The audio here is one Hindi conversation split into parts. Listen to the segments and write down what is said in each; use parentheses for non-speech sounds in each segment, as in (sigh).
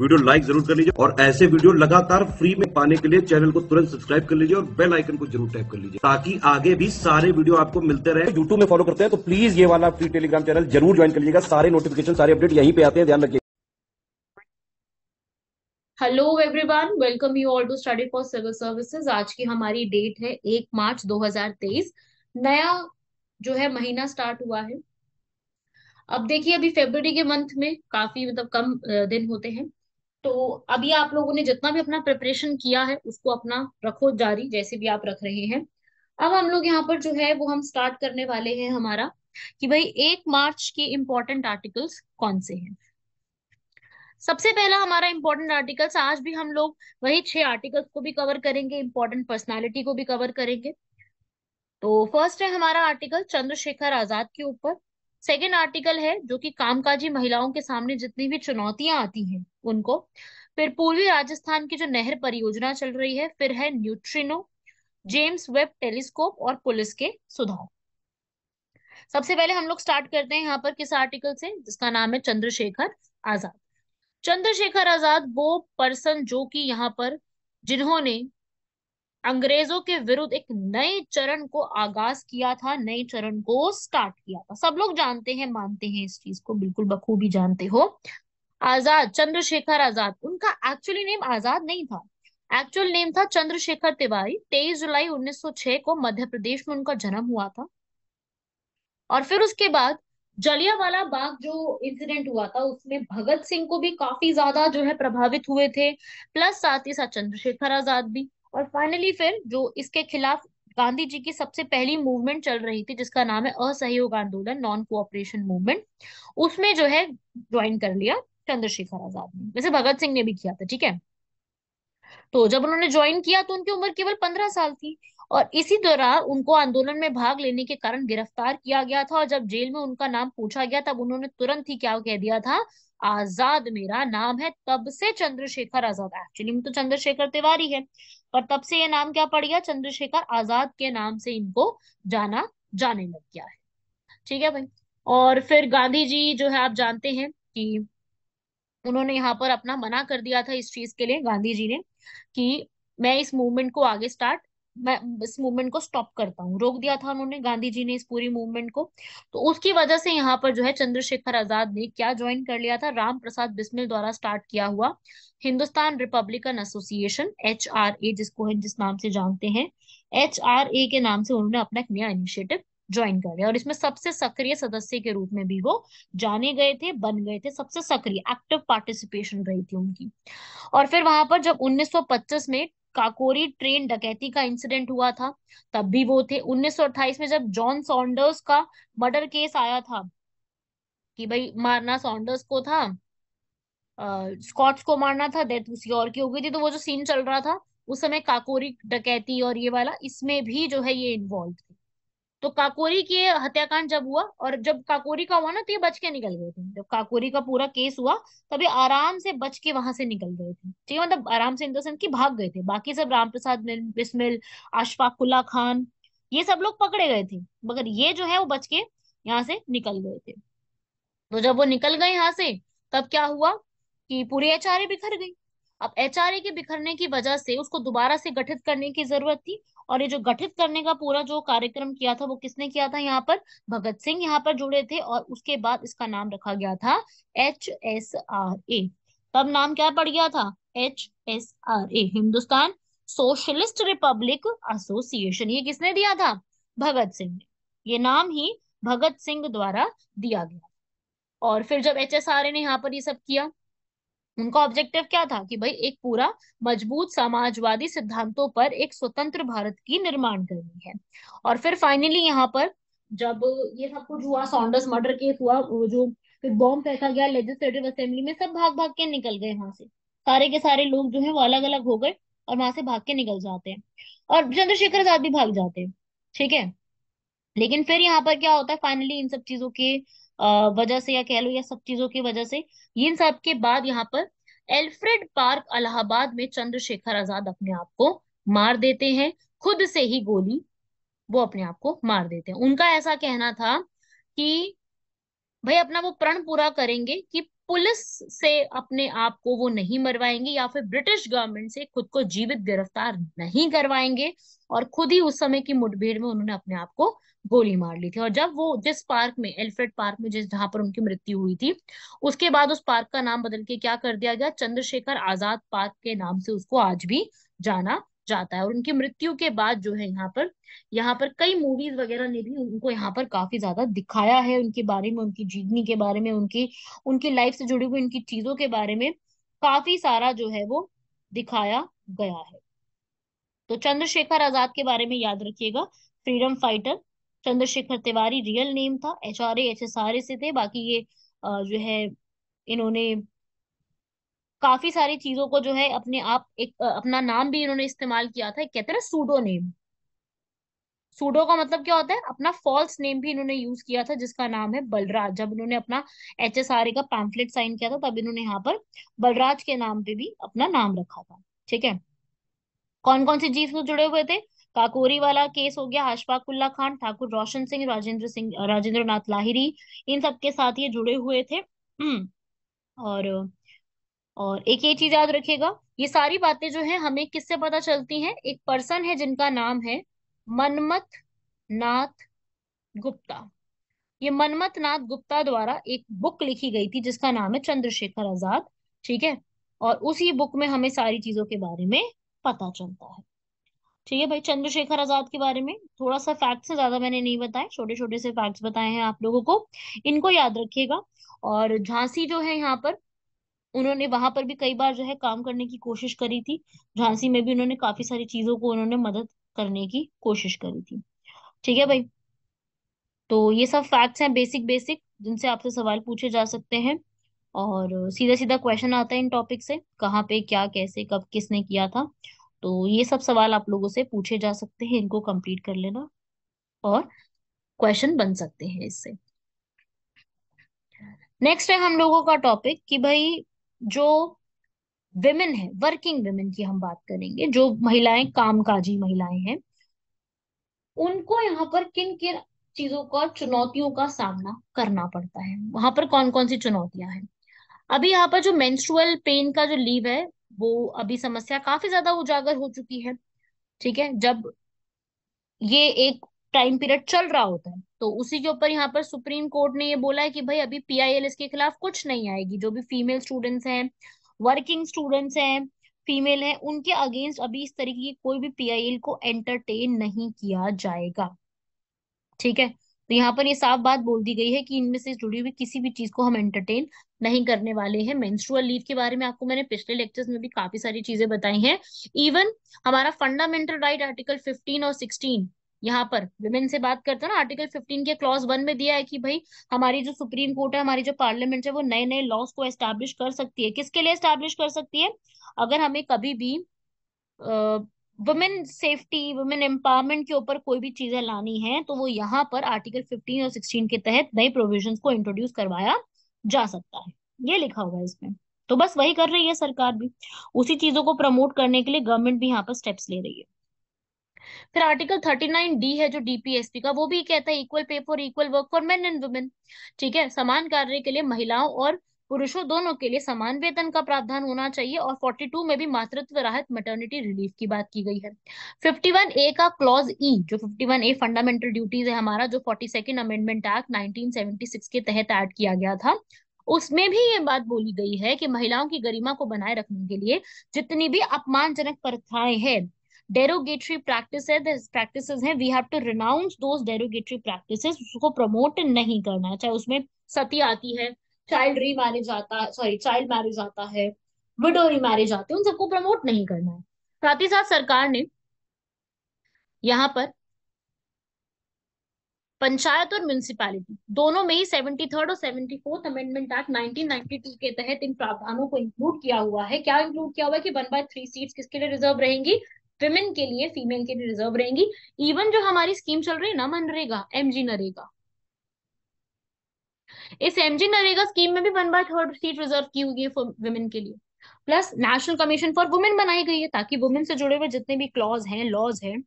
वीडियो लाइक जरूर कर लीजिए और ऐसे वीडियो लगातार फ्री में पाने के लिए चैनल को तुरंत सब्सक्राइब कर लीजिए और बेल आइकन को जरूर टैप कर लीजिए ताकि आगे भी सारे वीडियो आपको मिलते रहे यूट्यूब में फॉलो करते हैं तो प्लीज ये वाला फ्री टेलीग्राम चैनल जरूर ज्वाइन कर लीजिएगा सारे नोटिफिकेशन सारे अपडेट यहीं पे आते हैं ध्यान रखिए hello everyone welcome you all to study for civil services आज की हमारी डेट है एक मार्च 2023 नया जो है महीना स्टार्ट हुआ है अब देखिए अभी फेब्रवरी के मंथ में काफी मतलब कम दिन होते हैं तो अभी आप लोगों ने जितना भी अपना प्रिपरेशन किया है उसको अपना रखो जारी जैसे भी आप रख रहे हैं अब हम लोग यहाँ पर जो है वो हम स्टार्ट करने वाले हैं हमारा कि भाई एक मार्च के इम्पोर्टेंट आर्टिकल्स कौन से हैं सबसे पहला हमारा इम्पोर्टेंट आर्टिकल्स आज भी हम लोग वही छह आर्टिकल्स को भी कवर करेंगे इम्पोर्टेंट पर्सनैलिटी को भी कवर करेंगे तो फर्स्ट है हमारा आर्टिकल चंद्रशेखर आजाद के ऊपर सेकेंड आर्टिकल है जो कि कामकाजी महिलाओं के सामने जितनी भी चुनौतियां आती हैं उनको फिर पूर्वी राजस्थान की जो नहर परियोजना चल रही है फिर है न्यूट्रिनो जेम्स वेब टेलीस्कोप और पुलिस के सुधार सबसे पहले हम लोग स्टार्ट करते हैं यहाँ पर किस आर्टिकल से जिसका नाम है चंद्रशेखर आजाद चंद्रशेखर आजाद वो पर्सन जो कि यहाँ पर जिन्होंने अंग्रेजों के विरुद्ध एक नए चरण को आगाज किया था नए चरण को स्टार्ट किया था सब लोग जानते हैं मानते हैं इस चीज को बिल्कुल बखूबी जानते हो आजाद चंद्रशेखर आजाद उनका एक्चुअली नेम आजाद नहीं था एक्चुअल नेम था चंद्रशेखर तिवारी तेईस जुलाई 1906 को मध्य प्रदेश में उनका जन्म हुआ था और फिर उसके बाद जलियावाला बाग जो इंसिडेंट हुआ था उसमें भगत सिंह को भी काफी ज्यादा जो है प्रभावित हुए थे प्लस साथ ही साथ चंद्रशेखर आजाद भी और फाइनली फिर जो इसके खिलाफ गांधी जी की सबसे पहली मूवमेंट चल रही थी जिसका नाम है असहयोग आंदोलन नॉन कोऑपरेशन मूवमेंट उसमें जो है ज्वाइन कर लिया चंद्रशेखर आजाद ने वैसे भगत सिंह ने भी किया था ठीक है तो जब उन्होंने ज्वाइन किया तो उनकी उम्र केवल पंद्रह साल थी और इसी दौरान उनको आंदोलन में भाग लेने के कारण गिरफ्तार किया गया था और जब जेल में उनका नाम पूछा गया तब उन्होंने तुरंत ही क्या कह दिया था आजाद मेरा नाम है तब से चंद्रशेखर आजाद एक्चुअली में तो चंद्रशेखर तिवारी है पर तब से ये नाम क्या पड़ गया चंद्रशेखर आजाद के नाम से इनको जाना जाने लग गया है ठीक है भाई और फिर गांधी जी जो है आप जानते हैं कि उन्होंने यहाँ पर अपना मना कर दिया था इस चीज के लिए गांधी जी ने कि मैं इस मूवमेंट को आगे स्टार्ट मैं इस मूवमेंट को स्टॉप करता हूँ रोक दिया था उन्होंने गांधी जी ने इस पूरी मूवमेंट को तो उसकी वजह से यहाँ पर जो है चंद्रशेखर आजाद ने क्या ज्वाइन कर लिया था राम प्रसाद बिस्मिल द्वारा स्टार्ट किया हुआ Hindustan Republican Association H R A जिसको जिस नाम से जानते हैं एच आर ए के नाम से उन्होंने अपना एक नया इनिशिएटिव ज्वाइन कर लिया और इसमें सबसे सक्रिय सदस्य के रूप में भी वो जाने गए थे बन गए थे सबसे सक्रिय एक्टिव पार्टिसिपेशन रही थी उनकी और फिर वहां पर जब 1925 में काकोरी ट्रेन डकैती का इंसिडेंट हुआ था तब भी वो थे 1928 में जब जॉन सॉन्डर्स का मर्डर केस आया था कि भाई मारना सॉन्डर्स को था स्कॉट्स को मारना था डेथ किसी और की हो गई थी तो वो जो सीन चल रहा था उस समय काकोरी डकैती और ये वाला इसमें भी जो है ये इन्वॉल्व थे तो काकोरी के हत्याकांड जब हुआ और जब काकोरी का हुआ ना तो ये बच के निकल गए थे जब काकोरी का पूरा केस हुआ तब ये आराम से बच के वहां से निकल गए थे ठीक है मतलब आराम से इंदोसन की भाग गए थे बाकी सब राम प्रसाद बिस्मिल अशफाकुल्ला खान ये सब लोग पकड़े गए थे मगर ये जो है वो बच के यहाँ से निकल गए थे तो जब वो निकल गए यहाँ से तब क्या हुआ कि पूरी आचार्य बिखर गई अब एचआरए के बिखरने की वजह से उसको दोबारा से गठित करने की जरूरत थी और ये जो गठित करने का पूरा जो कार्यक्रम किया था वो किसने किया था यहाँ पर भगत सिंह यहाँ पर जुड़े थे और उसके बाद इसका नाम रखा गया था एच एस आर ए तब नाम क्या पड़ गया था H S R A Hindustan Socialist Republic Association ये किसने दिया था भगत सिंह ने ये नाम ही भगत सिंह द्वारा दिया गया और फिर जब एच एस आर ए ने यहाँ पर ये सब किया उनका ऑब्जेक्टिव क्या था कि भाई एक पूरा मजबूत समाजवादी सिद्धांतों पर एक स्वतंत्र भारत की निर्माण करनी है और फिर फाइनली यहाँ पर जब ये सब कुछ हुआ सॉन्डर्स मर्डर केस हुआ जो फिर बॉम्ब फेंका गया लेजिस्लेटिव असेंबली में सब भाग भाग के निकल गए वहां से सारे के सारे लोग जो है वो अलग अलग हो गए और वहां से भाग के निकल जाते हैं और चंद्रशेखर आजाद भी भाग जाते हैं ठीक है लेकिन फिर यहाँ पर क्या होता है फाइनली इन सब चीजों के वजह से या कह लो या सब चीजों की वजह से इन सब के बाद यहाँ पर एल्फ्रेड पार्क अलाहाबाद में चंद्रशेखर आजाद अपने आप को मार देते हैं खुद से ही गोली वो अपने आप को मार देते हैं उनका ऐसा कहना था कि भाई अपना वो प्रण पूरा करेंगे कि पुलिस से अपने आप को वो नहीं मरवाएंगे या फिर ब्रिटिश गवर्नमेंट से खुद को जीवित गिरफ्तार नहीं करवाएंगे और खुद ही उस समय की मुठभेड़ में उन्होंने अपने आप को गोली मार ली थी और जब वो जिस पार्क में एल्फ्रेड पार्क में जिस जहां पर उनकी मृत्यु हुई थी उसके बाद उस पार्क का नाम बदल के क्या कर दिया गया चंद्रशेखर आजाद पार्क के नाम से उसको आज भी जाना जाता है और उनकी मृत्यु के बाद जो है यहाँ पर यहाँ पर कई मूवीज वगैरह ने भी उनको यहाँ पर काफी ज्यादा दिखाया है उनके बारे में उनकी जीवनी के बारे में उनकी उनकी लाइफ से जुड़ी हुई उनकी चीजों के बारे में काफी सारा जो है वो दिखाया गया है तो चंद्रशेखर आजाद के बारे में याद रखिएगा freedom fighter Chandrashekhar Tiwari real name था H R H S R A से थे बाकी ये जो है इन्होंने काफी सारी चीजों को जो है अपने आप एक अपना नाम भी इन्होंने इस्तेमाल किया था कहते हैं सूडो नेम सूडो का मतलब क्या होता है अपना फॉल्स नेम भी इन्होंने यूज किया था जिसका नाम है बलराज जब इन्होंने अपना एच एस आर ए का पैम्फलेट साइन किया था तब इन्होंने यहाँ पर बलराज के नाम पे भी अपना नाम रखा था ठीक है कौन कौन से जीव से तो जुड़े हुए थे काकोरी वाला केस हो गया अशफाकुल्ला खान ठाकुर रोशन सिंह राजेंद्र सिंह राजेंद्र नाथ लाहिरी इन सबके साथ ये जुड़े हुए थे (clears throat) और और एक ये चीज याद रखिएगा ये सारी बातें जो है हमें किससे पता चलती हैं एक पर्सन है जिनका नाम है मनमथ नाथ गुप्ता ये मनमथ नाथ गुप्ता द्वारा एक बुक लिखी गई थी जिसका नाम है चंद्रशेखर आजाद ठीक है और उसी बुक में हमें सारी चीजों के बारे में पता चलता है ठीक है भाई चंद्रशेखर आजाद के बारे में थोड़ा सा फैक्ट से ज्यादा मैंने नहीं बताया छोटे छोटे से फैक्ट्स बताए हैं आप लोगों को इनको याद रखिएगा और झांसी जो है यहाँ पर उन्होंने वहां पर भी कई बार जो है काम करने की कोशिश करी थी झांसी में भी उन्होंने काफी सारी चीजों को उन्होंने मदद करने की कोशिश करी थी ठीक है भाई तो ये सब फैक्ट्स हैं बेसिक बेसिक जिनसे आपसे सवाल पूछे जा सकते हैं और सीधा सीधा क्वेश्चन आता है इन टॉपिक से कहाँ पे क्या कैसे कब किसने किया था तो ये सब सवाल आप लोगों से पूछे जा सकते हैं इनको कंप्लीट कर लेना और क्वेश्चन बन सकते हैं इससे नेक्स्ट है हम लोगों का टॉपिक कि भाई जो विमेन है वर्किंग विमेन की हम बात करेंगे जो महिलाएं कामकाजी महिलाएं हैं उनको यहाँ पर किन किन चीजों का चुनौतियों का सामना करना पड़ता है वहां पर कौन कौन सी चुनौतियां हैं अभी यहाँ पर जो मेंस्ट्रुअल पेन का जो लीव है वो अभी समस्या काफी ज्यादा उजागर हो चुकी है ठीक है जब ये एक टाइम पीरियड चल रहा होता है तो उसी के ऊपर यहाँ पर सुप्रीम कोर्ट ने ये बोला है कि भाई अभी पीआईएलएस के खिलाफ कुछ नहीं आएगी जो भी फीमेल स्टूडेंट्स हैं वर्किंग स्टूडेंट्स हैं फीमेल हैं उनके अगेंस्ट अभी इस तरीके की कोई भी पीआईएल को एंटरटेन नहीं किया जाएगा ठीक है तो यहाँ पर ये साफ बात बोल दी गई है कि इनमें से जुड़ी हुई किसी भी चीज को हम एंटरटेन नहीं करने वाले हैं मेंस्ट्रुअल लीव के बारे में आपको मैंने पिछले लेक्चर्स में भी काफी सारी चीजें बताई हैं इवन हमारा फंडामेंटल राइट आर्टिकल 15 और यहाँ पर विमेन से बात करते हैं ना आर्टिकल 15 के क्लॉज वन में दिया है कि भाई हमारी जो सुप्रीम कोर्ट है हमारी जो पार्लियामेंट है वो नए नए लॉज को एस्टैब्लिश कर सकती है किसके लिए एस्टैब्लिश कर सकती है अगर हमें कभी भी वुमेन सेफ्टी वुमेन एम्पावरमेंट के ऊपर कोई भी चीजें लानी है तो वो यहाँ पर आर्टिकल फिफ्टीन और सिक्सटीन के तहत नए प्रोविजन को इंट्रोड्यूस करवाया जा सकता है ये लिखा हुआ है इसमें तो बस वही कर रही है सरकार भी उसी चीजों को प्रमोट करने के लिए गवर्नमेंट भी यहाँ पर स्टेप्स ले रही है फिर आर्टिकल थर्टी नाइन डी है जो डीपीएसपी का वो भी कहता है equal pay for equal work for men and women ठीक है समान कार्य के लिए महिलाओं और पुरुषों दोनों के लिए समान वेतन का प्रावधान होना चाहिए और 42 में भी मातृत्व राहत मेटर्निटी रिलीफ की बात की गई है 51 ए का क्लॉज ई e, जो 51 ए फंडामेंटल ड्यूटीज है हमारा जो फोर्टी सेकेंड अमेंडमेंट एक्ट 1976 के तहत ऐड किया गया था उसमें भी ये बात बोली गई है कि महिलाओं की गरिमा को बनाए रखने के लिए जितनी भी अपमानजनक प्रथाएं हैं डेरोगेटरी प्रैक्टिस प्रैक्टिस हैं we have to renounce those derogatory practices उसको प्रमोट नहीं करना है चाहे उसमें सती आती है चाइल्ड री मैरिज आता है सॉरी चाइल्ड मैरिज आता है विडो री मैरिज आती है उन सबको प्रमोट नहीं करना है साथ ही साथ सरकार ने यहाँ पर पंचायत और म्यूनिसिपैलिटी दोनों में ही सेवेंटी थर्ड और seventy fourth amendment act nineteen ninety two के तहत इन प्रावधानों को इंक्लूड किया हुआ है क्या इंक्लूड किया हुआ है कि वन बाय थ्री सीट किसके लिए रिजर्व रहेंगी विमेन के लिए फीमेल के लिए रिजर्व रहेंगी इवन जो हमारी स्कीम चल रही है ना मनरेगा एमजी नरेगा इस एमजी नरेगा स्कीम में भी one by third seat reserve की हुई है फॉर वुमेन के लिए plus national commission for women बनाई गई है ताकि वुमेन से जुड़े हुए जितने भी क्लॉज हैं लॉज हैं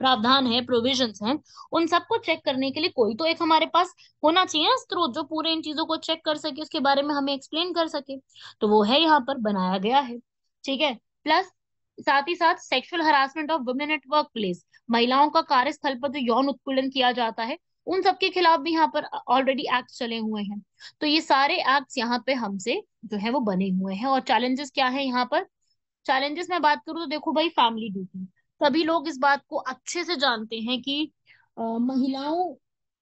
प्रावधान है प्रोविजन हैं उन सबको चेक करने के लिए कोई तो एक हमारे पास होना चाहिए ना स्त्रोत जो पूरे इन चीजों को चेक कर सके उसके बारे में हमें एक्सप्लेन कर सके तो वो है यहाँ पर बनाया गया है ठीक है प्लस साथ ही साथ sexual harassment of women at workplace महिलाओं का कार्यस्थल पर जो यौन उत्पीड़न किया जाता है उन सबके खिलाफ भी यहाँ पर ऑलरेडी एक्ट चले हुए हैं तो ये सारे एक्ट यहाँ पे हमसे जो है वो बने हुए हैं और चैलेंजेस क्या है यहाँ पर चैलेंजेस में बात करूँ तो देखो भाई फैमिली ड्यूटी सभी लोग इस बात को अच्छे से जानते हैं कि आ, महिलाओं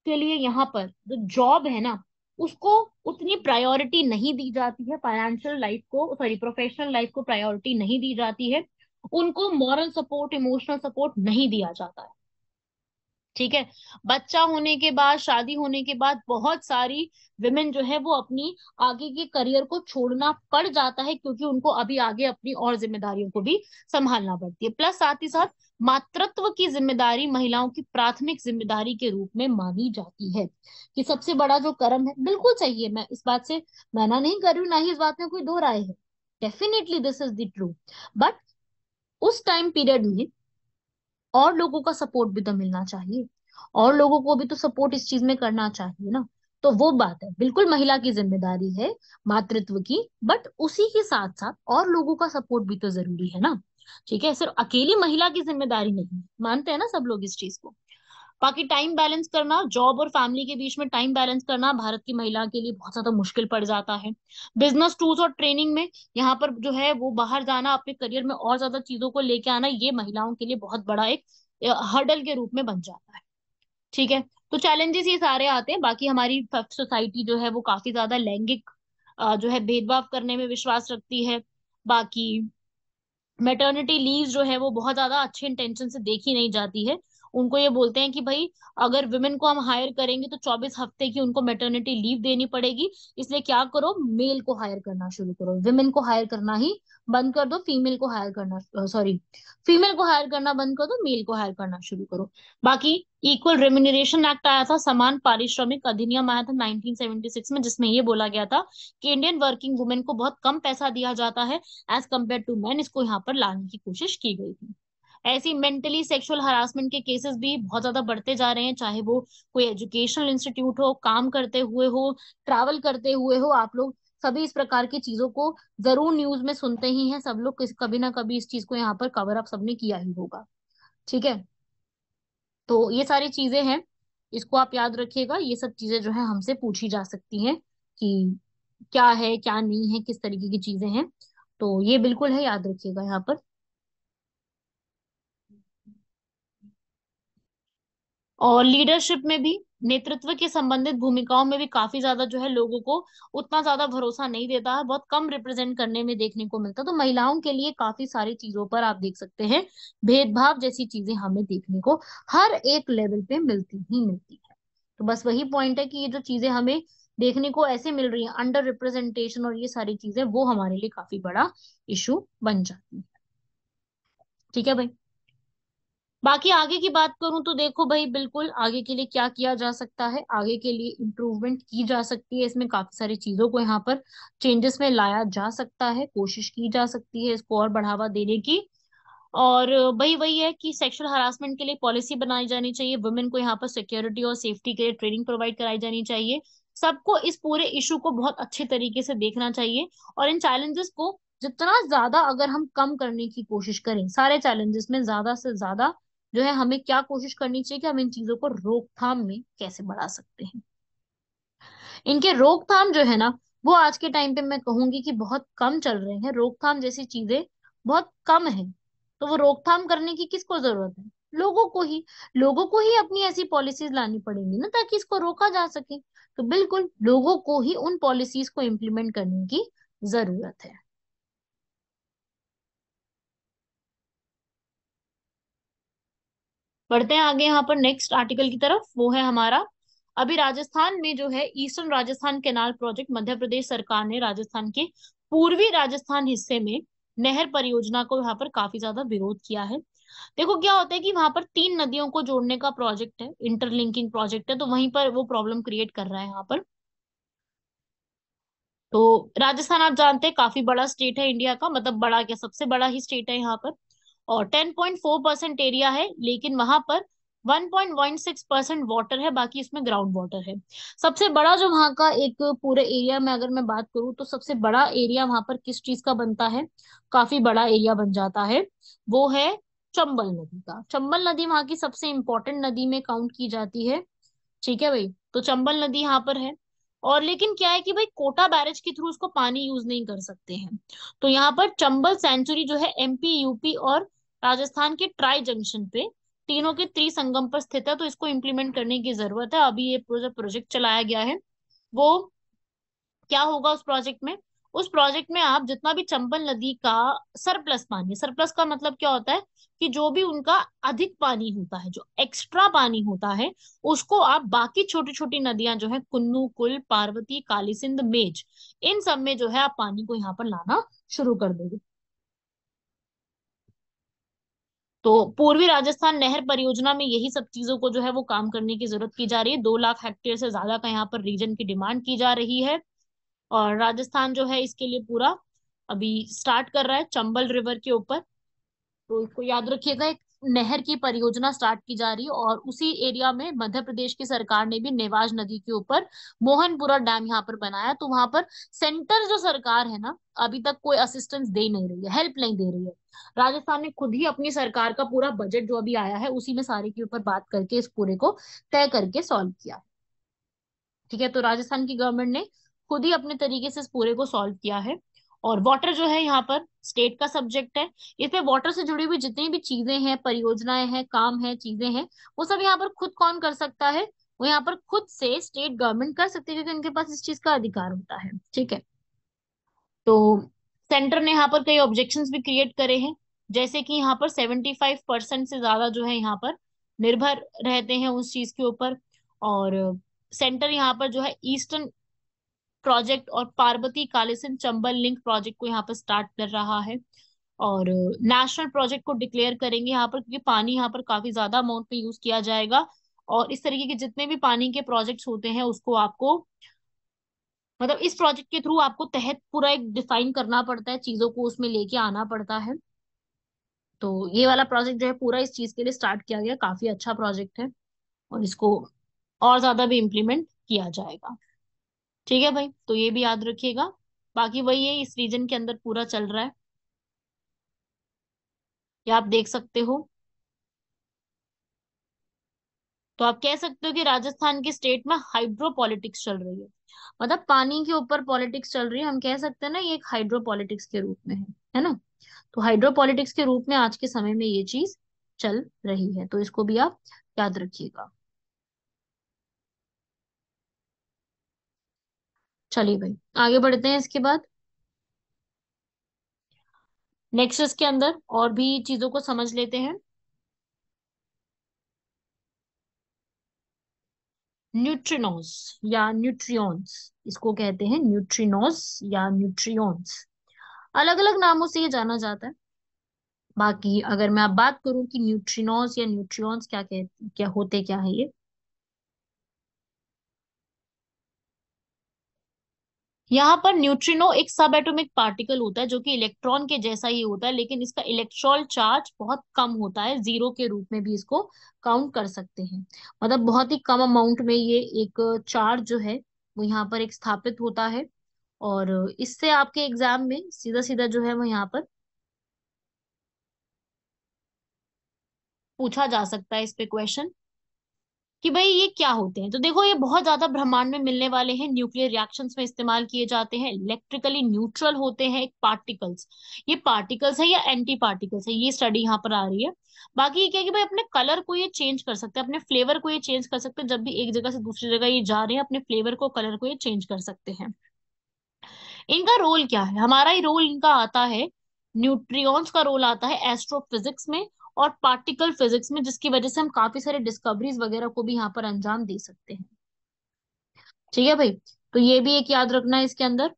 के लिए यहाँ पर जो जॉब है ना उसको उतनी प्रायोरिटी नहीं दी जाती है फाइनेंशियल लाइफ को सॉरी प्रोफेशनल लाइफ को प्रायोरिटी नहीं दी जाती है उनको मॉरल सपोर्ट इमोशनल सपोर्ट नहीं दिया जाता है ठीक है बच्चा होने के बाद शादी होने के बाद बहुत सारी विमेन जो है वो अपनी आगे के करियर को छोड़ना पड़ जाता है क्योंकि उनको अभी आगे अपनी और जिम्मेदारियों को भी संभालना पड़ती है प्लस साथ ही साथ मातृत्व की जिम्मेदारी महिलाओं की प्राथमिक जिम्मेदारी के रूप में मानी जाती है कि सबसे बड़ा जो कर्म है बिल्कुल सही है मैं इस बात से मना नहीं कर रही हूँ ना ही इस बात में कोई दो राय है definitely this is the true but उस टाइम पीरियड में और लोगों का सपोर्ट भी तो मिलना चाहिए और लोगों को भी तो सपोर्ट इस चीज में करना चाहिए ना तो वो बात है बिल्कुल महिला की जिम्मेदारी है मातृत्व की बट उसी के साथ साथ और लोगों का सपोर्ट भी तो जरूरी है ना ठीक है सिर्फ अकेली महिला की जिम्मेदारी नहीं मानते हैं ना सब लोग इस चीज को बाकी टाइम बैलेंस करना जॉब और फैमिली के बीच में टाइम बैलेंस करना भारत की महिला के लिए बहुत ज्यादा मुश्किल पड़ जाता है बिजनेस टूल्स और ट्रेनिंग में यहाँ पर जो है वो बाहर जाना अपने करियर में और ज्यादा चीजों को लेके आना ये महिलाओं के लिए बहुत बड़ा एक हर्डल के रूप में बन जाता है ठीक है तो चैलेंजेस ये सारे आते हैं बाकी हमारी सोसाइटी जो है वो काफी ज्यादा लैंगिक जो है भेदभाव करने में विश्वास रखती है बाकी मेटर्निटी लीव जो है वो बहुत ज्यादा अच्छे इंटेंशन से देखी नहीं जाती है उनको ये बोलते हैं कि भाई अगर वुमेन को हम हायर करेंगे तो चौबीस हफ्ते की उनको मेटर्निटी लीव देनी पड़ेगी इसलिए क्या करो मेल को हायर करना शुरू करो वुमेन को हायर करना ही बंद कर दो फीमेल को हायर करना सॉरी फीमेल को हायर करना बंद कर दो मेल को हायर करना शुरू करो बाकी इक्वल रेम्यूनरेशन एक्ट आया था समान पारिश्रमिक अधिनियम आया था 1976 में जिसमें ये बोला गया था कि इंडियन वर्किंग वुमेन को बहुत कम पैसा दिया जाता है एज कम्पेयर टू मैन इसको यहाँ पर लाने की कोशिश की गई थी ऐसी मेंटली सेक्सुअल हरासमेंट के केसेस भी बहुत ज्यादा बढ़ते जा रहे हैं चाहे वो कोई एजुकेशनल इंस्टीट्यूट हो काम करते हुए हो ट्रैवल करते हुए हो आप लोग सभी इस प्रकार की चीजों को जरूर न्यूज में सुनते ही हैं सब लोग कभी ना कभी इस चीज को यहाँ पर कवर अप सबने किया ही होगा ठीक है तो ये सारी चीजें हैं इसको आप याद रखिएगा ये सब चीजें जो है हमसे पूछी जा सकती हैं कि क्या है क्या नहीं है किस तरीके की चीजें हैं तो ये बिल्कुल है याद रखिएगा यहाँ पर और लीडरशिप में भी नेतृत्व के संबंधित भूमिकाओं में भी काफी ज्यादा जो है लोगों को उतना ज्यादा भरोसा नहीं देता है बहुत कम रिप्रेजेंट करने में देखने को मिलता है तो महिलाओं के लिए काफी सारी चीजों पर आप देख सकते हैं भेदभाव जैसी चीजें हमें देखने को हर एक लेवल पे मिलती ही मिलती है तो बस वही पॉइंट है कि ये जो चीजें हमें देखने को ऐसे मिल रही है अंडर रिप्रेजेंटेशन और ये सारी चीजें वो हमारे लिए काफी बड़ा इशू बन जाती है ठीक है भाई बाकी आगे की बात करूं तो देखो भाई बिल्कुल आगे के लिए क्या किया जा सकता है आगे के लिए इम्प्रूवमेंट की जा सकती है इसमें काफी सारी चीजों को यहाँ पर चेंजेस में लाया जा सकता है कोशिश की जा सकती है इसको और बढ़ावा देने की और भाई वही है कि सेक्सुअल हरासमेंट के लिए पॉलिसी बनाई जानी चाहिए वुमेन को यहाँ पर सिक्योरिटी और सेफ्टी के लिए ट्रेनिंग प्रोवाइड कराई जानी चाहिए सबको इस पूरे इशू को बहुत अच्छे तरीके से देखना चाहिए और इन चैलेंजेस को जितना ज्यादा अगर हम कम करने की कोशिश करें सारे चैलेंजेस में ज्यादा से ज्यादा जो है हमें क्या कोशिश करनी चाहिए कि हम इन चीजों को रोकथाम में कैसे बढ़ा सकते हैं इनके रोकथाम जो है ना वो आज के टाइम पे मैं कहूंगी कि बहुत कम चल रहे हैं रोकथाम जैसी चीजें बहुत कम है तो वो रोकथाम करने की किसको जरूरत है लोगों को ही लोगों को ही अपनी ऐसी पॉलिसीज लानी पड़ेंगी ना ताकि इसको रोका जा सके तो बिल्कुल लोगों को ही उन पॉलिसीज को इम्प्लीमेंट करने की जरूरत है बढ़ते हैं आगे यहाँ पर नेक्स्ट आर्टिकल की तरफ वो है हमारा अभी राजस्थान में जो है eastern Rajasthan canal project Madhya Pradesh सरकार ने राजस्थान के पूर्वी राजस्थान हिस्से में नहर परियोजना को यहाँ पर काफी ज्यादा विरोध किया है देखो क्या होता है कि वहां पर तीन नदियों को जोड़ने का प्रोजेक्ट है इंटरलिंकिंग प्रोजेक्ट है तो वहीं पर वो प्रॉब्लम क्रिएट कर रहा है यहाँ पर तो राजस्थान आप जानते हैं काफी बड़ा स्टेट है इंडिया का मतलब बड़ा क्या सबसे बड़ा ही स्टेट है यहाँ पर और 10.4 परसेंट एरिया है लेकिन वहां पर 1.16 परसेंट वाटर है बाकी इसमें ग्राउंड वाटर है सबसे बड़ा जो वहां का एक पूरे एरिया में अगर मैं बात करूं तो सबसे बड़ा एरिया वहां पर किस चीज का बनता है काफी बड़ा एरिया बन जाता है वो है चंबल नदी का चंबल नदी वहां की सबसे इंपॉर्टेंट नदी में काउंट की जाती है ठीक है भाई तो चंबल नदी यहाँ पर है और लेकिन क्या है कि भाई कोटा बैरेज के थ्रू उसको पानी यूज नहीं कर सकते हैं तो यहाँ पर चंबल सेंचुरी जो है एमपी यूपी और राजस्थान के ट्राई जंक्शन पे तीनों के त्रिसंगम पर स्थित है तो इसको इम्प्लीमेंट करने की जरूरत है अभी ये प्रोजेक्ट चलाया गया है वो क्या होगा उस प्रोजेक्ट में उस प्रोजेक्ट में आप जितना भी चंबल नदी का सरप्लस पानी सरप्लस का मतलब क्या होता है कि जो भी उनका अधिक पानी होता है जो एक्स्ट्रा पानी होता है उसको आप बाकी छोटी छोटी नदियां जो है कुन्नू कुल पार्वती कालीसिंध मेज इन सब में जो है आप पानी को यहाँ पर लाना शुरू कर दोगे तो पूर्वी राजस्थान नहर परियोजना में यही सब चीजों को जो है वो काम करने की जरूरत की जा रही है दो लाख हेक्टेयर से ज्यादा का यहाँ पर रीजन की डिमांड की जा रही है और राजस्थान जो है इसके लिए पूरा अभी स्टार्ट कर रहा है चंबल रिवर के ऊपर तो इसको याद रखिएगा एक नहर की परियोजना स्टार्ट की जा रही है और उसी एरिया में मध्य प्रदेश की सरकार ने भी नेवाज नदी के ऊपर मोहनपुरा डैम यहाँ पर बनाया तो वहां पर सेंटर जो सरकार है ना अभी तक कोई असिस्टेंस दे नहीं रही है हेल्प नहीं दे रही है राजस्थान ने खुद ही अपनी सरकार का पूरा बजट जो अभी आया है उसी में सारे के ऊपर बात करके इस पूरे को तय करके सॉल्व किया ठीक है तो राजस्थान की गवर्नमेंट ने खुद ही अपने तरीके से इस पूरे को सॉल्व किया है और वाटर जो है यहाँ पर स्टेट का सब्जेक्ट है इसमें वाटर से जुड़ी हुई जितनी भी चीजें हैं परियोजनाएं हैं काम है चीजें हैं वो सब यहाँ पर खुद कौन कर सकता है वो यहाँ पर खुद से स्टेट गवर्नमेंट कर सकती है क्योंकि उनके पास इस चीज का अधिकार होता है ठीक है तो सेंटर ने यहाँ पर कई ऑब्जेक्शन भी क्रिएट करे हैं जैसे कि यहाँ पर सेवेंटी फाइव परसेंट से ज्यादा जो है यहाँ पर निर्भर रहते हैं उस चीज के ऊपर और सेंटर यहाँ पर जो है ईस्टर्न प्रोजेक्ट और पार्वती कालेसन चंबल लिंक प्रोजेक्ट को यहाँ पर स्टार्ट कर रहा है और नेशनल प्रोजेक्ट को डिक्लेयर करेंगे यहाँ पर क्योंकि पानी यहाँ पर काफी ज्यादा अमाउंट में यूज किया जाएगा और इस तरीके के जितने भी पानी के प्रोजेक्ट्स होते हैं उसको आपको मतलब इस प्रोजेक्ट के थ्रू आपको तहत पूरा एक डिफाइन करना पड़ता है चीजों को उसमें लेके आना पड़ता है तो ये वाला प्रोजेक्ट जो है पूरा इस चीज के लिए स्टार्ट किया गया काफी अच्छा प्रोजेक्ट है और इसको और ज्यादा भी इम्प्लीमेंट किया जाएगा ठीक है भाई तो ये भी याद रखिएगा बाकी वही है इस रीजन के अंदर पूरा चल रहा है या आप देख सकते हो तो आप कह सकते हो कि राजस्थान के स्टेट में हाइड्रो पॉलिटिक्स चल रही है मतलब पानी के ऊपर पॉलिटिक्स चल रही है हम कह सकते हैं ना ये एक हाइड्रो पॉलिटिक्स के रूप में है है ना तो हाइड्रो पॉलिटिक्स के रूप में आज के समय में ये चीज चल रही है तो इसको भी आप याद रखिएगा चलिए भाई आगे बढ़ते हैं इसके बाद नेक्स्ट इसके अंदर और भी चीजों को समझ लेते हैं न्यूट्रिनोस या न्यूट्रियस इसको कहते हैं न्यूट्रिनोस या न्यूट्रियस अलग अलग नामों से ये जाना जाता है बाकी अगर मैं आप बात करूं कि न्यूट्रिनोस या न्यूट्रिय क्या कहते क्या होते क्या है ये यहाँ पर न्यूट्रिनो एक सब एटोमिक पार्टिकल होता है जो कि इलेक्ट्रॉन के जैसा ही होता है लेकिन इसका इलेक्ट्रॉल चार्ज बहुत कम होता है जीरो के रूप में भी इसको काउंट कर सकते हैं मतलब बहुत ही कम अमाउंट में ये एक चार्ज जो है वो यहाँ पर एक स्थापित होता है और इससे आपके एग्जाम में सीधा सीधा जो है वो यहाँ पर पूछा जा सकता है इस पे क्वेश्चन कि भाई ये क्या होते हैं तो देखो ये बहुत ज्यादा ब्रह्मांड में मिलने वाले हैं न्यूक्लियर रिएक्शंस में इस्तेमाल किए जाते हैं इलेक्ट्रिकली न्यूट्रल होते हैं पार्टिकल्स ये पार्टिकल्स है या एंटी पार्टिकल्स है ये स्टडी यहाँ पर आ रही है बाकी ये क्या कि भाई अपने कलर को ये चेंज कर सकते हैं अपने फ्लेवर को ये चेंज कर सकते हैं जब भी एक जगह से दूसरी जगह ये जा रहे हैं अपने फ्लेवर को कलर को ये चेंज कर सकते हैं इनका रोल क्या है हमारा ही रोल इनका आता है न्यूट्रिय का रोल आता है एस्ट्रोफिजिक्स में और पार्टिकल फिजिक्स में जिसकी वजह से हम काफी सारे डिस्कवरीज वगैरह को भी यहाँ पर अंजाम दे सकते हैं ठीक है भाई तो ये भी एक याद रखना है इसके अंदर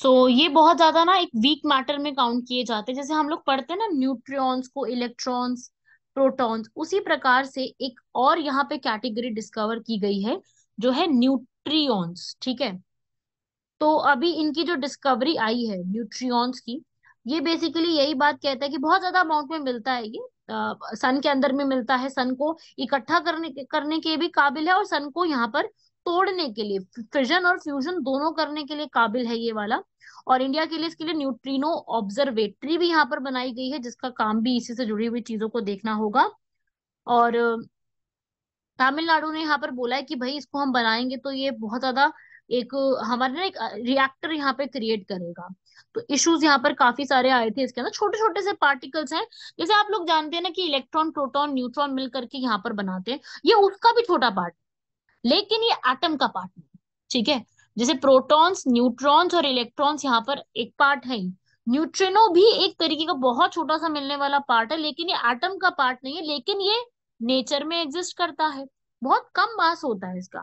सो so, ये बहुत ज्यादा ना एक वीक मैटर में काउंट किए जाते हैं जैसे हम लोग पढ़ते हैं ना न्यूट्रॉन्स को इलेक्ट्रॉन्स प्रोटॉन्स उसी प्रकार से एक और यहाँ पे कैटेगरी डिस्कवर की गई है जो है न्यूट्रिय ठीक है तो अभी इनकी जो डिस्कवरी आई है न्यूट्रियॉन्स की ये बेसिकली यही बात कहता है कि बहुत ज्यादा अमाउंट में मिलता है ये सन के अंदर में मिलता है सन को इकट्ठा करने के करने के भी काबिल है और सन को यहाँ पर तोड़ने के लिए फिजन और फ्यूजन दोनों करने के लिए काबिल है ये वाला और इंडिया के लिए इसके लिए न्यूट्रिनो ऑब्जर्वेटरी भी यहाँ पर बनाई गई है जिसका काम भी इसी से जुड़ी हुई चीजों को देखना होगा और तमिलनाडु ने यहाँ पर बोला है कि भाई इसको हम बनाएंगे तो ये बहुत ज्यादा एक हमारे ना एक रिएक्टर यहाँ पे क्रिएट करेगा तो इश्यूज यहाँ पर काफी सारे आए थे इसके अंदर छोटे छोटे से पार्टिकल्स हैं जैसे आप लोग जानते हैं ना कि इलेक्ट्रॉन प्रोटॉन न्यूट्रॉन मिल करके यहाँ पर बनाते हैं ये उसका भी छोटा पार्ट लेकिन ये एटम का पार्ट नहीं ठीक है जैसे प्रोटॉन्स न्यूट्रॉन्स और इलेक्ट्रॉन्स यहाँ पर एक पार्ट है न्यूट्रिनो भी एक तरीके का बहुत छोटा सा मिलने वाला पार्ट है लेकिन ये एटम का पार्ट नहीं है लेकिन ये नेचर में एग्जिस्ट करता है बहुत कम मास होता है इसका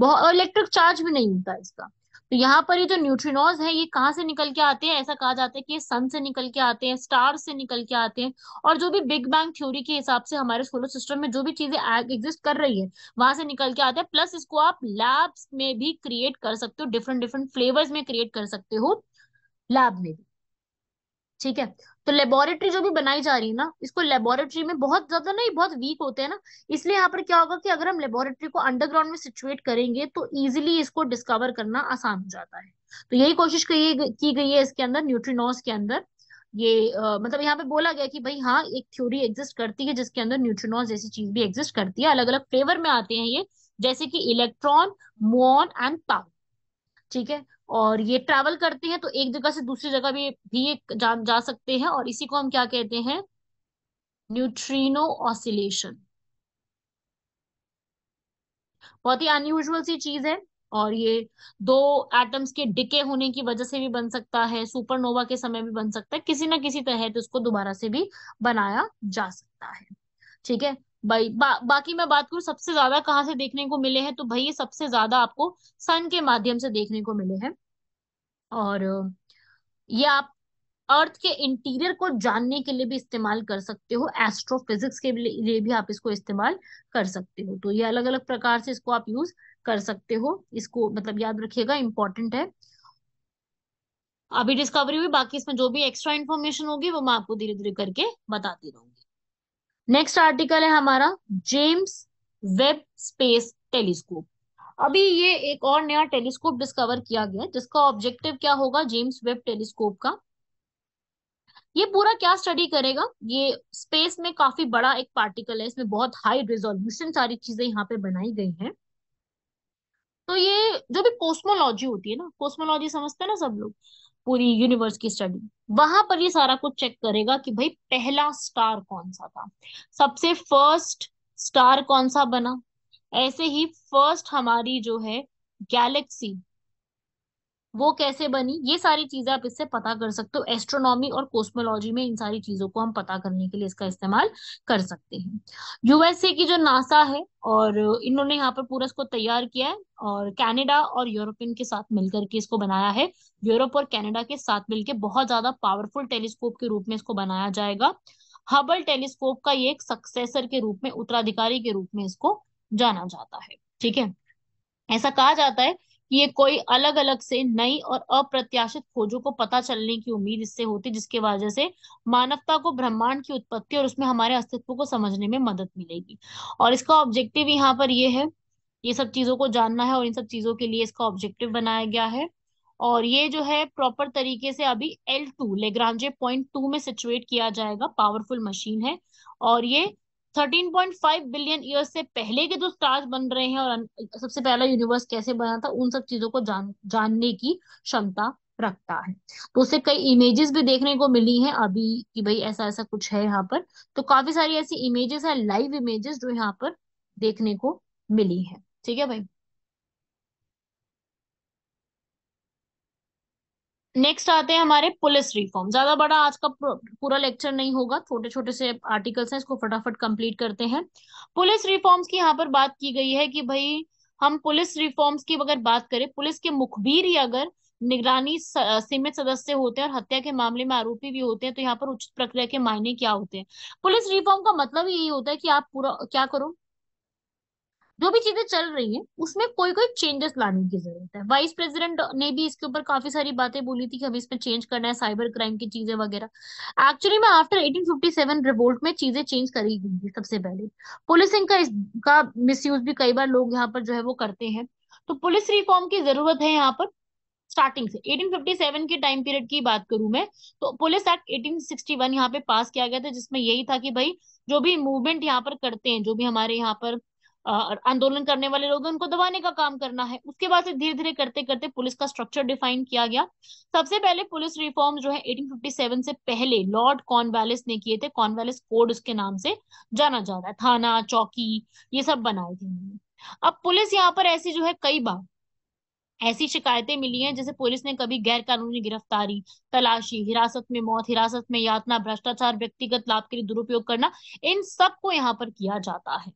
बहुत इलेक्ट्रिक चार्ज भी नहीं होता इसका तो यहाँ पर ये जो न्यूट्रिनोज है ये कहाँ से निकल के आते हैं ऐसा कहा जाता है कि ये सन से निकल के आते हैं स्टार से निकल के आते हैं और जो भी बिग बैंग थ्योरी के हिसाब से हमारे सोलर सिस्टम में जो भी चीजें एग्जिस्ट कर रही है वहां से निकल के आते हैं प्लस इसको आप लैब्स में भी क्रिएट कर सकते हो डिफरेंट डिफरेंट फ्लेवर्स में क्रिएट कर सकते हो लैब में भी ठीक है तो लेबोरेटरी जो भी बनाई जा रही है ना इसको लेबोरेटरी में बहुत ज्यादा ना ये बहुत वीक होते हैं ना इसलिए यहाँ पर क्या होगा कि अगर हम लेबोरेटरी को अंडरग्राउंड में सिचुएट करेंगे तो इजिली इसको डिस्कवर करना आसान हो जाता है तो यही कोशिश की गई है इसके अंदर न्यूट्रीनोस के अंदर ये आ, मतलब यहाँ पे बोला गया कि भाई हाँ एक थ्योरी एग्जिस्ट करती है जिसके अंदर न्यूट्रीनोस जैसी चीज भी एग्जिस्ट करती है अलग अलग फ्लेवर में आते हैं ये जैसे कि इलेक्ट्रॉन मोन एंड पाउ ठीक है और ये ट्रैवल करते हैं तो एक जगह से दूसरी जगह भी भी जा, जा सकते हैं और इसी को हम क्या कहते हैं न्यूट्रीनो ऑसिलेशन बहुत ही अनयूजुअल सी चीज है और ये दो एटम्स के डिके होने की वजह से भी बन सकता है सुपरनोवा के समय भी बन सकता है किसी ना किसी तरह तो उसको दोबारा से भी बनाया जा सकता है ठीक है भाई बा, बाकी मैं बात करूँ सबसे ज्यादा कहाँ से देखने को मिले हैं तो भाई ये सबसे ज्यादा आपको सन के माध्यम से देखने को मिले हैं और ये आप अर्थ के इंटीरियर को जानने के लिए भी इस्तेमाल कर सकते हो एस्ट्रोफिजिक्स के लिए भी आप इसको इस्तेमाल कर सकते हो तो ये अलग अलग प्रकार से इसको आप यूज कर सकते हो इसको मतलब याद रखिएगा इंपॉर्टेंट है अभी डिस्कवरी हुई बाकी इसमें जो भी एक्स्ट्रा इन्फॉर्मेशन होगी वो मैं आपको धीरे धीरे करके बताती रहूंगी नेक्स्ट आर्टिकल है हमारा जेम्स वेब स्पेस टेलीस्कोप अभी ये एक और नया टेलीस्कोप डिस्कवर किया गया जिसका ऑब्जेक्टिव क्या होगा जेम्स वेब टेलीस्कोप का ये पूरा क्या स्टडी करेगा ये स्पेस में काफी बड़ा एक पार्टिकल है इसमें बहुत हाई रेजोल्यूशन सारी चीजें यहाँ पे बनाई गई हैं तो ये जो भी कोस्मोलॉजी होती है ना कॉस्मोलॉजी समझते हैं ना सब लोग पूरी यूनिवर्स की स्टडी वहां पर ये सारा कुछ चेक करेगा कि भाई पहला स्टार कौन सा था सबसे फर्स्ट स्टार कौन सा बना ऐसे ही फर्स्ट हमारी जो है गैलेक्सी वो कैसे बनी ये सारी चीजें आप इससे पता कर सकते हो एस्ट्रोनॉमी और कोस्मोलॉजी में इन सारी चीजों को हम पता करने के लिए इसका इस्तेमाल कर सकते हैं यूएसए की जो नासा है और इन्होंने यहाँ पर पूरा इसको तैयार किया है और कनाडा और यूरोपियन के साथ मिलकर के इसको बनाया है यूरोप और कनाडा के साथ मिलकर बहुत ज्यादा पावरफुल टेलीस्कोप के रूप में इसको बनाया जाएगा हबल टेलीस्कोप का ये एक सक्सेसर के रूप में उत्तराधिकारी के रूप में इसको जाना जाता है ठीक है ऐसा कहा जाता है कि ये कोई अलग अलग से नई और अप्रत्याशित खोजों को पता चलने की उम्मीद इससे होती जिसके वजह से मानवता को ब्रह्मांड की उत्पत्ति और उसमें हमारे अस्तित्व को समझने में मदद मिलेगी और इसका ऑब्जेक्टिव यहाँ पर ये है ये सब चीजों को जानना है और इन सब चीजों के लिए इसका ऑब्जेक्टिव बनाया गया है और ये जो है प्रॉपर तरीके से अभी L two Lagrange point two में सिचुएट किया जाएगा पावरफुल मशीन है और ये 13.5 बिलियन ईयर्स से पहले के जो स्टार्स बन रहे हैं और सबसे पहला यूनिवर्स कैसे बना था उन सब चीजों को जान जानने की क्षमता रखता है तो उसे कई इमेजेस भी देखने को मिली हैं अभी कि भाई ऐसा ऐसा कुछ है यहाँ पर तो काफी सारी ऐसी इमेजेस है लाइव इमेजेस जो यहाँ पर देखने को मिली है ठीक है भाई नेक्स्ट आते हैं हमारे पुलिस रिफॉर्म ज्यादा बड़ा आज का पूरा लेक्चर नहीं होगा छोटे छोटे से आर्टिकल्स हैं इसको फटाफट कंप्लीट करते हैं पुलिस रिफॉर्म्स की यहाँ पर बात की गई है कि भाई हम पुलिस रिफॉर्म्स की अगर बात करें पुलिस के मुखबिर ही अगर निगरानी सीमित सदस्य होते हैं और हत्या के मामले में आरोपी भी होते हैं तो यहाँ पर उचित प्रक्रिया के मायने क्या होते हैं पुलिस रिफॉर्म का मतलब यही होता है कि आप पूरा क्या करो जो भी चीजें चल रही है उसमें कोई कोई चेंजेस लाने की जरूरत है वाइस प्रेसिडेंट ने भी इसके ऊपर काफी सारी बातें बोली थी कि हमें इसमें चेंज करना है साइबर क्राइम की चीजें वगैरह एक्चुअली में आफ्टर 1857 रिवोल्ट में चीजें चेंज करी गई थी सबसे पहले पुलिसिंग का इसका मिस भी कई बार लोग यहाँ पर जो है वो करते हैं तो पुलिस रिफॉर्म की जरूरत है यहाँ पर स्टार्टिंग से 1857 के टाइम पीरियड की बात करूं मैं तो पुलिस एक्ट 1861 यहाँ पे पास किया गया था जिसमें यही था कि भाई जो भी मूवमेंट यहाँ पर करते हैं जो भी हमारे यहाँ पर आंदोलन करने वाले लोग हैं उनको दबाने का काम करना है उसके बाद से धीरे धीरे करते करते पुलिस का स्ट्रक्चर डिफाइन किया गया सबसे पहले पुलिस रिफॉर्म जो है 1857 से पहले लॉर्ड कॉर्नवालिस ने किए थे कॉर्नवालिस कोड उसके नाम से जाना जा रहा है थाना चौकी ये सब बनाए थे अब पुलिस यहाँ पर ऐसी जो है कई बार ऐसी शिकायतें मिली हैं जैसे पुलिस ने कभी गैर कानूनी गिरफ्तारी तलाशी हिरासत में मौत हिरासत में यातना भ्रष्टाचार व्यक्तिगत लाभ के लिए दुरुपयोग करना इन सब को यहाँ पर किया जाता है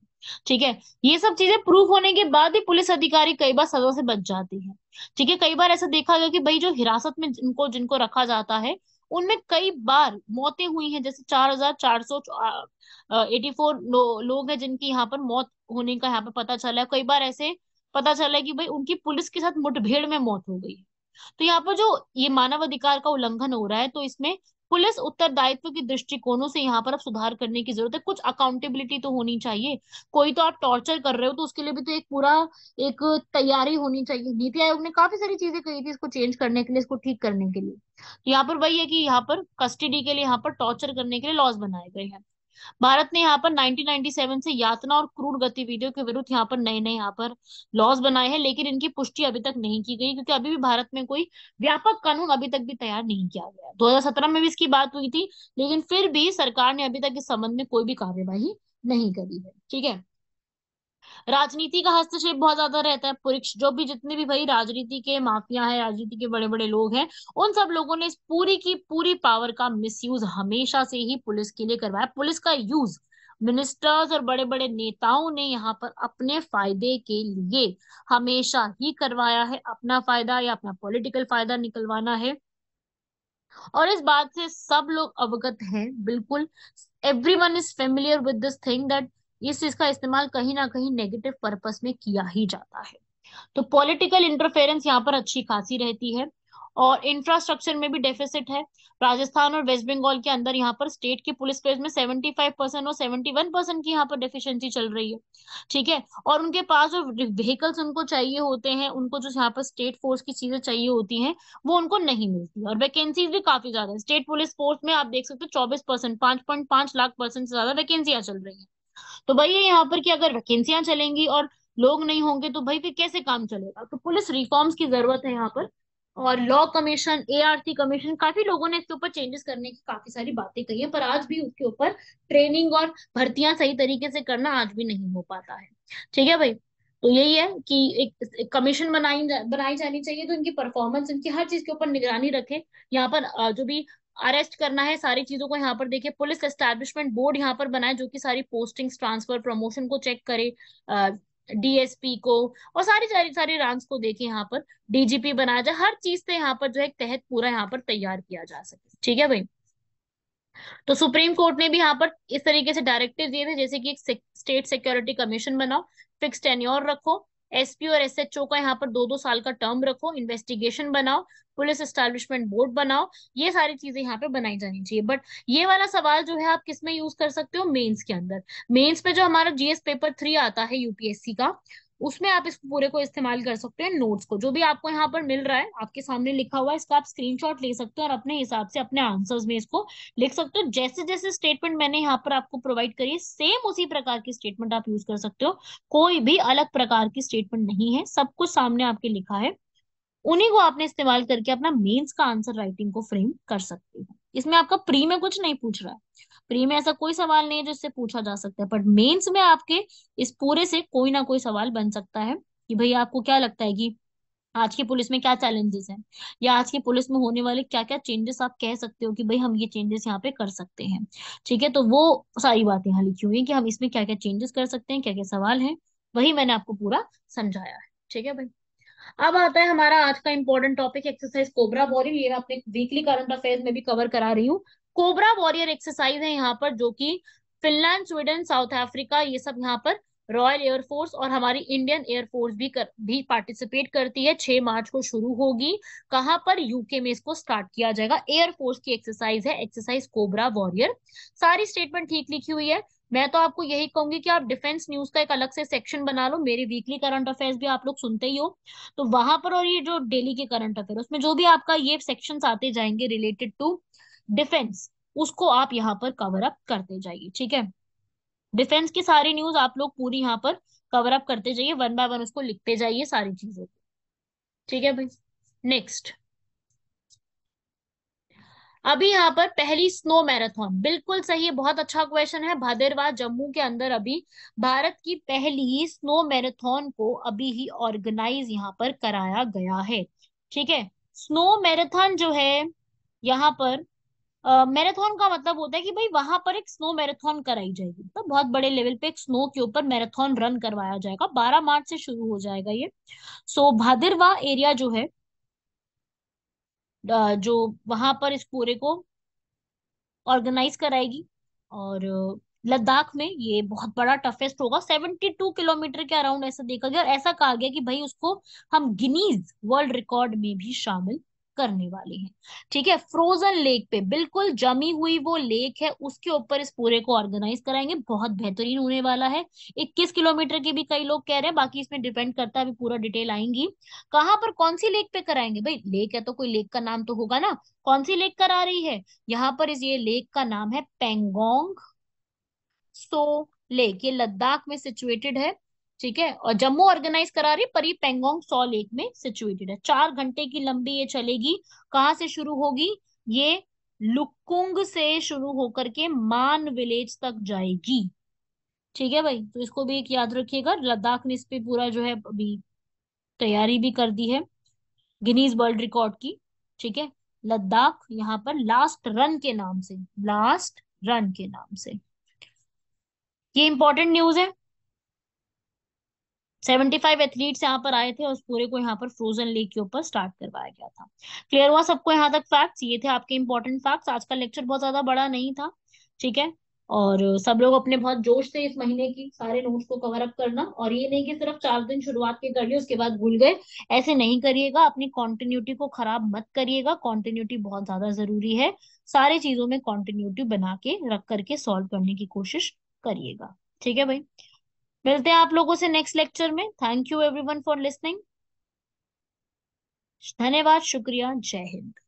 ठीक है ये सब चीजें प्रूफ होने के बाद ही पुलिस अधिकारी कई बार सजा से बच जाती है ठीक है कई बार ऐसा देखा गया कि भाई जो हिरासत में जिनको जिनको रखा जाता है उनमें कई बार मौतें हुई हैं जैसे चार हजार चार सौ एटी फोर लोग हैं जिनकी यहाँ पर मौत होने का यहाँ पर पता चला है कई बार ऐसे पता चला है कि भाई उनकी पुलिस के साथ मुठभेड़ में मौत हो गई तो यहाँ पर जो ये मानव अधिकार का उल्लंघन हो रहा है तो इसमें पुलिस उत्तरदायित्व के दृष्टिकोणों से यहाँ पर अब सुधार करने की जरूरत है कुछ अकाउंटेबिलिटी तो होनी चाहिए कोई तो आप टॉर्चर कर रहे हो तो उसके लिए भी तो एक पूरा एक तैयारी होनी चाहिए नीति आयोग ने काफी सारी चीजें कही थी इसको चेंज करने के लिए इसको ठीक करने के लिए तो यहाँ पर वही है कि यहाँ पर कस्टडी के लिए यहाँ पर टॉर्चर करने के लिए लॉज बनाए गए हैं भारत ने यहाँ पर 1997 से यातना और क्रूर गतिविधियों के विरुद्ध यहाँ पर नए नए यहाँ पर लॉज बनाए हैं लेकिन इनकी पुष्टि अभी तक नहीं की गई क्योंकि अभी भी भारत में कोई व्यापक कानून अभी तक भी तैयार नहीं किया गया दो में भी इसकी बात हुई थी लेकिन फिर भी सरकार ने अभी तक इस संबंध में कोई भी कार्यवाही नहीं करी है ठीक है राजनीति का हस्तक्षेप बहुत ज्यादा रहता है परीक्ष जो भी जितने भी भाई राजनीति के माफिया है राजनीति के बड़े बड़े लोग हैं उन सब लोगों ने इस पूरी की पूरी पावर का मिस हमेशा से ही पुलिस के लिए करवाया पुलिस का यूज मिनिस्टर्स और बड़े बड़े नेताओं ने यहाँ पर अपने फायदे के लिए हमेशा ही करवाया है अपना फायदा या अपना पॉलिटिकल फायदा निकलवाना है और इस बात से सब लोग अवगत हैं बिल्कुल everyone is familiar with this thing that तो इस चीज का इस्तेमाल कहीं ना कहीं नेगेटिव पर्पस में किया ही जाता है तो पॉलिटिकल इंटरफेरेंस यहाँ पर अच्छी खासी रहती है और इंफ्रास्ट्रक्चर में भी डेफिसिट है राजस्थान और वेस्ट बंगाल के अंदर यहाँ पर स्टेट के पुलिस फेज में 75 परसेंट और 71 परसेंट की यहाँ पर डेफिशिएंसी चल रही है ठीक है और उनके पास जो व्हीकल्स उनको चाहिए होते हैं उनको जो यहाँ पर स्टेट फोर्स की चीजें चाहिए होती हैं वो उनको नहीं मिलती और वैकेंसीज भी काफी ज्यादा है स्टेट पुलिस फोर्स में आप देख सकते हो चौबीस परसेंट लाख परसेंट से ज्यादा वैकेंसियां चल रही है तो भाई यहाँ पर कि अगर वैकेंसियां चलेंगी और लोग नहीं होंगे तो भाई फिर कैसे काम चलेगा तो पुलिस रिफॉर्म्स की जरूरत है यहाँ पर और लॉ कमीशन ए कमीशन काफी लोगों ने इसके ऊपर चेंजेस करने की काफी सारी बातें कही है पर आज भी उसके ऊपर ट्रेनिंग और भर्तियां सही तरीके से करना आज भी नहीं हो पाता है ठीक है भाई तो यही है कि एक, एक कमीशन बनाई जा, बनाई जानी चाहिए तो इनकी परफॉर्मेंस इनकी हर चीज के ऊपर निगरानी रखे यहाँ पर जो भी अरेस्ट करना है सारी चीजों को यहाँ पर देखिए पुलिस एस्टेब्लिशमेंट बोर्ड यहाँ पर बनाए जो कि सारी पोस्टिंग्स ट्रांसफर प्रमोशन को चेक करे डीएसपी को और सारी सारी सारी रैंक्स को देखे यहाँ पर डीजीपी बनाया जाए हर चीज से यहाँ पर जो है तहत पूरा यहाँ पर तैयार किया जा सके ठीक है भाई तो सुप्रीम कोर्ट ने भी यहाँ पर इस तरीके से डायरेक्टिव दिए थे जैसे कि एक स्टेट सिक्योरिटी कमीशन बनाओ फिक्स टेन्योर रखो एसपी और एसएचओ का यहाँ पर दो दो साल का टर्म रखो इन्वेस्टिगेशन बनाओ पुलिस एस्टेब्लिशमेंट बोर्ड बनाओ ये सारी चीजें यहाँ पे बनाई जानी चाहिए बट ये वाला सवाल जो है आप किस में यूज कर सकते हो मेंस के अंदर मेंस पे जो हमारा जीएस पेपर थ्री आता है यूपीएससी का उसमें आप इस पूरे को इस्तेमाल कर सकते हैं नोट्स को जो भी आपको यहाँ पर मिल रहा है आपके सामने लिखा हुआ है इसका आप स्क्रीनशॉट ले सकते हो और अपने हिसाब से अपने आंसर्स में इसको लिख सकते हो जैसे जैसे स्टेटमेंट मैंने यहाँ पर आपको प्रोवाइड करी है सेम उसी प्रकार की स्टेटमेंट आप यूज कर सकते हो कोई भी अलग प्रकार की स्टेटमेंट नहीं है सब कुछ सामने आपके लिखा है उन्हीं को आपने इस्तेमाल करके अपना मेन्स का आंसर राइटिंग को फ्रेम कर सकते हो इसमें आपका प्री में कुछ नहीं पूछ रहा है प्री में ऐसा कोई सवाल नहीं है जो इससे पूछा जा सकता है बट मेंस में आपके इस पूरे से कोई ना कोई सवाल बन सकता है कि भाई आपको क्या लगता है कि आज की पुलिस में क्या चैलेंजेस हैं या आज की पुलिस में होने वाले क्या क्या चेंजेस आप कह सकते हो कि भाई हम ये चेंजेस यहाँ पे कर सकते हैं ठीक है तो वो सारी बातें यहाँ लिखी हुई है कि हम इसमें क्या क्या चेंजेस कर सकते हैं क्या क्या सवाल है वही मैंने आपको पूरा समझाया है ठीक है भाई अब आता है हमारा आज का important topic exercise cobra warrior ये मैं अपने वीकली करंट अफेयर्स में भी कवर करा रही हूँ कोबरा वॉरियर एक्सरसाइज है यहाँ पर जो कि फिनलैंड स्वीडन साउथ अफ्रीका ये सब यहाँ पर रॉयल एयरफोर्स और हमारी इंडियन एयरफोर्स भी कर भी पार्टिसिपेट करती है छह मार्च को शुरू होगी कहाँ पर यूके में इसको स्टार्ट किया जाएगा एयरफोर्स की एक्सरसाइज है एक्सरसाइज कोबरा वॉरियर सारी स्टेटमेंट ठीक लिखी हुई है मैं तो आपको यही कहूंगी कि आप डिफेंस न्यूज का एक अलग से सेक्शन बना लो मेरे वीकली करंट अफेयर्स भी आप लोग सुनते ही हो तो वहां पर और ये जो डेली के करंट अफेयर उसमें जो भी आपका ये सेक्शन आते जाएंगे रिलेटेड टू डिफेंस उसको आप यहाँ पर कवर अप करते जाइए ठीक है डिफेंस की सारी न्यूज आप लोग पूरी यहाँ पर कवर अप करते जाइए वन बाय वन उसको लिखते जाइए सारी चीजों को ठीक है भाई नेक्स्ट अभी यहाँ पर पहली स्नो मैराथन बिल्कुल सही है बहुत अच्छा क्वेश्चन है भादरवा जम्मू के अंदर अभी भारत की पहली स्नो मैराथन को अभी ही ऑर्गेनाइज यहाँ पर कराया गया है ठीक है स्नो मैराथन जो है यहाँ पर मैराथन का मतलब होता है कि भाई वहां पर एक स्नो मैराथन कराई जाएगी तो बहुत बड़े लेवल पे एक स्नो के ऊपर मैराथन रन करवाया जाएगा 12 मार्च से शुरू हो जाएगा ये सो so, भादिरवा एरिया जो है जो वहां पर इस पूरे को ऑर्गेनाइज कराएगी और लद्दाख में ये बहुत बड़ा टफेस्ट होगा 72 किलोमीटर के अराउंड ऐसा देखा गया और ऐसा कहा गया कि भाई उसको हम गिनीज वर्ल्ड रिकॉर्ड में भी शामिल करने वाले हैं ठीक है फ्रोजन लेक पे बिल्कुल जमी हुई वो लेक है उसके ऊपर इस पूरे को ऑर्गेनाइज कराएंगे बहुत बेहतरीन होने वाला है इक्कीस किलोमीटर के भी कई लोग कह रहे हैं बाकी इसमें डिपेंड करता है अभी पूरा डिटेल आएंगी कहाँ पर कौन सी लेक पे कराएंगे भाई लेक है तो कोई लेक का नाम तो होगा ना कौन सी लेक करा रही है यहाँ पर इस ये लेक का नाम है पेंगोंग सो लेक ये लद्दाख में सिचुएटेड है ठीक है और जम्मू ऑर्गेनाइज करा रही परी पेंगोंग सॉ लेक में सिचुएटेड है चार घंटे की लंबी ये चलेगी कहाँ से शुरू होगी ये लुकुंग से शुरू होकर के मान विलेज तक जाएगी ठीक है भाई तो इसको भी एक याद रखिएगा लद्दाख ने इस पर पूरा जो है अभी तैयारी भी कर दी है गिनीज वर्ल्ड रिकॉर्ड की ठीक है लद्दाख यहाँ पर लास्ट रन के नाम से लास्ट रन के नाम से ये इंपॉर्टेंट न्यूज है सेवेंटी फाइव एथलीट्स यहाँ पर आए थे और उस पूरे को यहाँ पर फ्रोजन लेक के ऊपर स्टार्ट करवाया गया था क्लियर हुआ सबको यहाँ तक फैक्ट्स ये थे आपके इम्पोर्टेंट फैक्ट्स आज का लेक्चर बहुत ज्यादा बड़ा नहीं था ठीक है और सब लोग अपने बहुत जोश से इस महीने की सारे नोट्स को कवर अप करना और ये नहीं कि सिर्फ चार दिन शुरुआत के कर लिए उसके बाद भूल गए ऐसे नहीं करिएगा अपनी कॉन्टिन्यूटी को खराब मत करिएगा कॉन्टिन्यूटी बहुत ज्यादा जरूरी है सारे चीजों में कॉन्टिन्यूटी बना के रख करके सॉल्व करने की कोशिश करिएगा ठीक है भाई मिलते हैं आप लोगों से नेक्स्ट लेक्चर में thank you everyone for listening धन्यवाद शुक्रिया जय हिंद